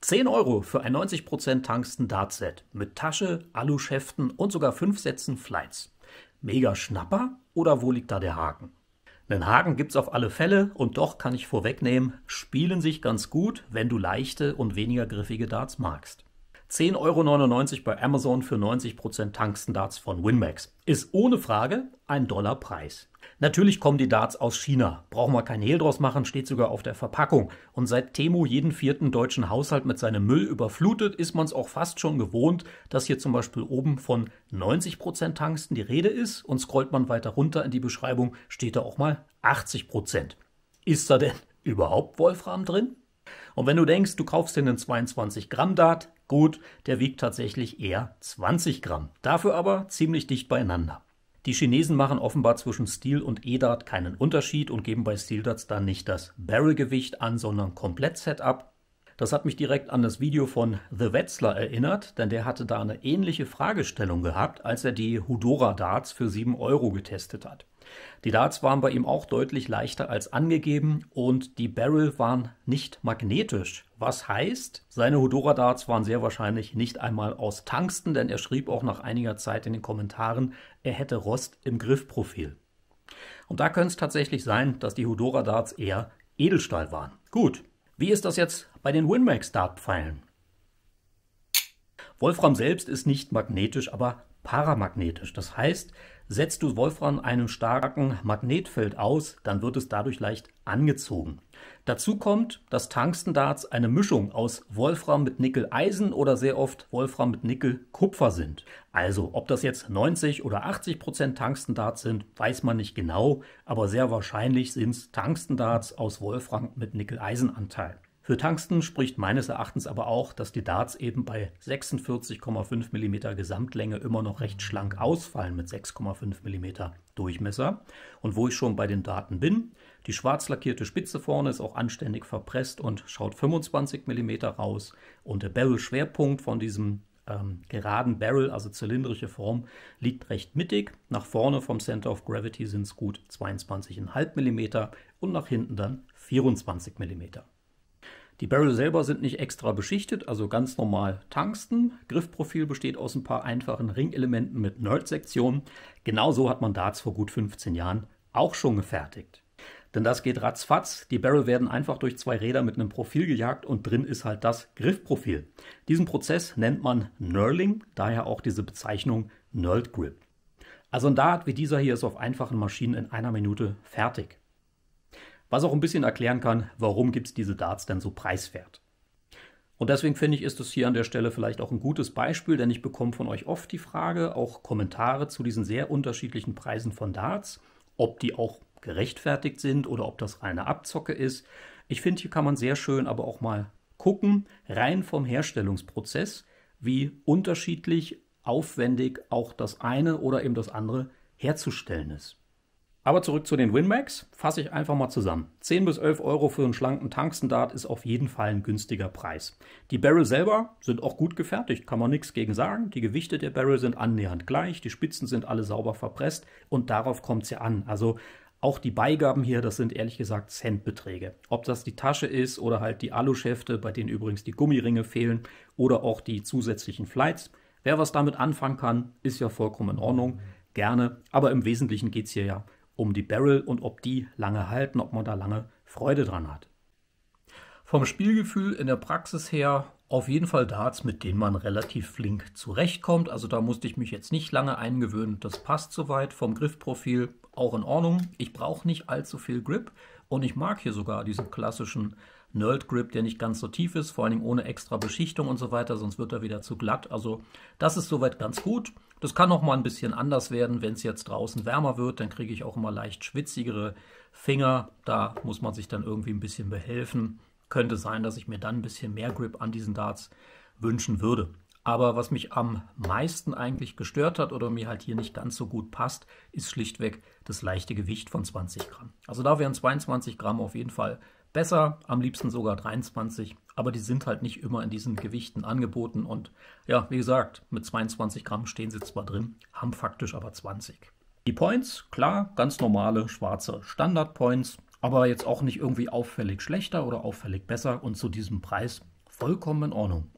10 Euro für ein 90% tanksten Dartset mit Tasche, Aluschäften und sogar 5 Sätzen Flights. Mega Schnapper oder wo liegt da der Haken? Einen Haken gibt's auf alle Fälle und doch kann ich vorwegnehmen, spielen sich ganz gut, wenn du leichte und weniger griffige Darts magst. 10,99 Euro bei Amazon für 90% Darts von Winmax. Ist ohne Frage ein Dollarpreis. Natürlich kommen die Darts aus China. Brauchen wir kein Hehl draus machen, steht sogar auf der Verpackung. Und seit Temo jeden vierten deutschen Haushalt mit seinem Müll überflutet, ist man es auch fast schon gewohnt, dass hier zum Beispiel oben von 90% Tanksten die Rede ist. Und scrollt man weiter runter in die Beschreibung, steht da auch mal 80%. Ist da denn überhaupt Wolfram drin? Und wenn du denkst, du kaufst dir einen 22 Gramm Dart, Gut, der wiegt tatsächlich eher 20 Gramm, dafür aber ziemlich dicht beieinander. Die Chinesen machen offenbar zwischen Steel und E-Dart keinen Unterschied und geben bei Steel Darts dann nicht das Barrel-Gewicht an, sondern komplett setup Das hat mich direkt an das Video von The Wetzler erinnert, denn der hatte da eine ähnliche Fragestellung gehabt, als er die Hudora Darts für 7 Euro getestet hat. Die Darts waren bei ihm auch deutlich leichter als angegeben und die Barrel waren nicht magnetisch. Was heißt, seine Hudora Darts waren sehr wahrscheinlich nicht einmal aus Tangsten, denn er schrieb auch nach einiger Zeit in den Kommentaren, er hätte Rost im Griffprofil. Und da könnte es tatsächlich sein, dass die Hudora Darts eher Edelstahl waren. Gut, wie ist das jetzt bei den Winmax Dartpfeilen? Wolfram selbst ist nicht magnetisch, aber paramagnetisch. Das heißt, setzt du Wolfram einem starken Magnetfeld aus, dann wird es dadurch leicht angezogen. Dazu kommt, dass Tangstendarts eine Mischung aus Wolfram mit Nickel-Eisen oder sehr oft Wolfram mit Nickel-Kupfer sind. Also, ob das jetzt 90 oder 80 Prozent Tangstendarts sind, weiß man nicht genau, aber sehr wahrscheinlich sind es Tangstendarts aus Wolfram mit nickel eisen anteil für Tungsten spricht meines Erachtens aber auch, dass die Darts eben bei 46,5 mm Gesamtlänge immer noch recht schlank ausfallen mit 6,5 mm Durchmesser. Und wo ich schon bei den Daten bin, die schwarz lackierte Spitze vorne ist auch anständig verpresst und schaut 25 mm raus. Und der Barrel-Schwerpunkt von diesem ähm, geraden Barrel, also zylindrische Form, liegt recht mittig. Nach vorne vom Center of Gravity sind es gut 22,5 mm und nach hinten dann 24 mm. Die Barrel selber sind nicht extra beschichtet, also ganz normal Tangsten. Griffprofil besteht aus ein paar einfachen Ringelementen mit Nerd-Sektionen. Genauso hat man Darts vor gut 15 Jahren auch schon gefertigt. Denn das geht ratzfatz. Die Barrel werden einfach durch zwei Räder mit einem Profil gejagt und drin ist halt das Griffprofil. Diesen Prozess nennt man Knurling, daher auch diese Bezeichnung Knurled Grip. Also ein Dart wie dieser hier ist auf einfachen Maschinen in einer Minute fertig. Was auch ein bisschen erklären kann, warum gibt es diese Darts denn so preiswert. Und deswegen finde ich, ist es hier an der Stelle vielleicht auch ein gutes Beispiel, denn ich bekomme von euch oft die Frage, auch Kommentare zu diesen sehr unterschiedlichen Preisen von Darts, ob die auch gerechtfertigt sind oder ob das reine Abzocke ist. Ich finde, hier kann man sehr schön aber auch mal gucken, rein vom Herstellungsprozess, wie unterschiedlich aufwendig auch das eine oder eben das andere herzustellen ist. Aber zurück zu den Winmax, fasse ich einfach mal zusammen. 10 bis 11 Euro für einen schlanken Tangstendart ist auf jeden Fall ein günstiger Preis. Die Barrel selber sind auch gut gefertigt, kann man nichts gegen sagen. Die Gewichte der Barrel sind annähernd gleich, die Spitzen sind alle sauber verpresst und darauf kommt es ja an. Also auch die Beigaben hier, das sind ehrlich gesagt Centbeträge. Ob das die Tasche ist oder halt die Aluschäfte, bei denen übrigens die Gummiringe fehlen oder auch die zusätzlichen Flights. Wer was damit anfangen kann, ist ja vollkommen in Ordnung. Gerne, aber im Wesentlichen geht es hier ja um die Barrel und ob die lange halten, ob man da lange Freude dran hat. Vom Spielgefühl in der Praxis her auf jeden Fall Darts, mit denen man relativ flink zurechtkommt. Also da musste ich mich jetzt nicht lange eingewöhnen. Das passt soweit. Vom Griffprofil auch in Ordnung. Ich brauche nicht allzu viel Grip. Und ich mag hier sogar diesen klassischen Nerd Grip, der nicht ganz so tief ist, vor allem ohne extra Beschichtung und so weiter, sonst wird er wieder zu glatt. Also das ist soweit ganz gut. Das kann auch mal ein bisschen anders werden, wenn es jetzt draußen wärmer wird, dann kriege ich auch immer leicht schwitzigere Finger. Da muss man sich dann irgendwie ein bisschen behelfen. Könnte sein, dass ich mir dann ein bisschen mehr Grip an diesen Darts wünschen würde. Aber was mich am meisten eigentlich gestört hat oder mir halt hier nicht ganz so gut passt, ist schlichtweg das leichte Gewicht von 20 Gramm. Also da wären 22 Gramm auf jeden Fall besser, am liebsten sogar 23, aber die sind halt nicht immer in diesen Gewichten angeboten und ja, wie gesagt, mit 22 Gramm stehen sie zwar drin, haben faktisch aber 20. Die Points, klar, ganz normale schwarze Standard-Points, aber jetzt auch nicht irgendwie auffällig schlechter oder auffällig besser und zu diesem Preis vollkommen in Ordnung.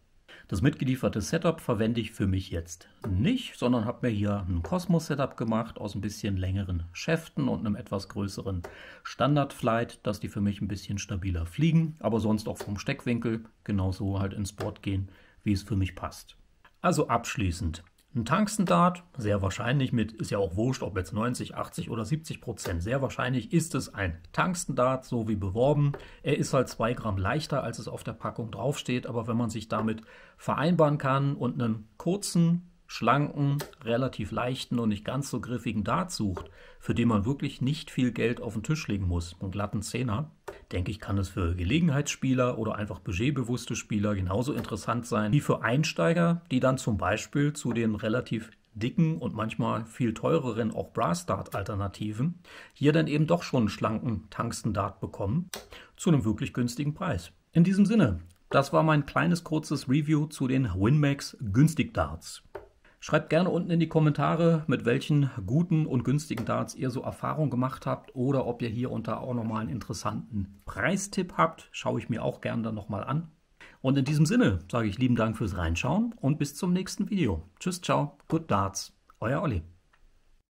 Das mitgelieferte Setup verwende ich für mich jetzt nicht, sondern habe mir hier ein Cosmos-Setup gemacht aus ein bisschen längeren Schäften und einem etwas größeren Standard-Flight, dass die für mich ein bisschen stabiler fliegen, aber sonst auch vom Steckwinkel genauso halt ins Board gehen, wie es für mich passt. Also abschließend, ein Tangstendart, sehr wahrscheinlich mit, ist ja auch wurscht, ob jetzt 90, 80 oder 70 Prozent, sehr wahrscheinlich ist es ein Tangstendart, so wie beworben. Er ist halt 2 Gramm leichter, als es auf der Packung draufsteht, aber wenn man sich damit vereinbaren kann und einen kurzen, schlanken, relativ leichten und nicht ganz so griffigen Dart sucht, für den man wirklich nicht viel Geld auf den Tisch legen muss, einen glatten Zehner, denke ich, kann es für Gelegenheitsspieler oder einfach budgetbewusste Spieler genauso interessant sein wie für Einsteiger, die dann zum Beispiel zu den relativ dicken und manchmal viel teureren auch Brass-Dart-Alternativen hier dann eben doch schon einen schlanken Tangsten dart bekommen zu einem wirklich günstigen Preis. In diesem Sinne, das war mein kleines kurzes Review zu den Winmax Günstig-Darts. Schreibt gerne unten in die Kommentare, mit welchen guten und günstigen Darts ihr so Erfahrung gemacht habt oder ob ihr hier unter auch nochmal einen interessanten Preistipp habt. Schaue ich mir auch gerne dann nochmal an. Und in diesem Sinne sage ich lieben Dank fürs Reinschauen und bis zum nächsten Video. Tschüss, ciao, good Darts, euer Olli.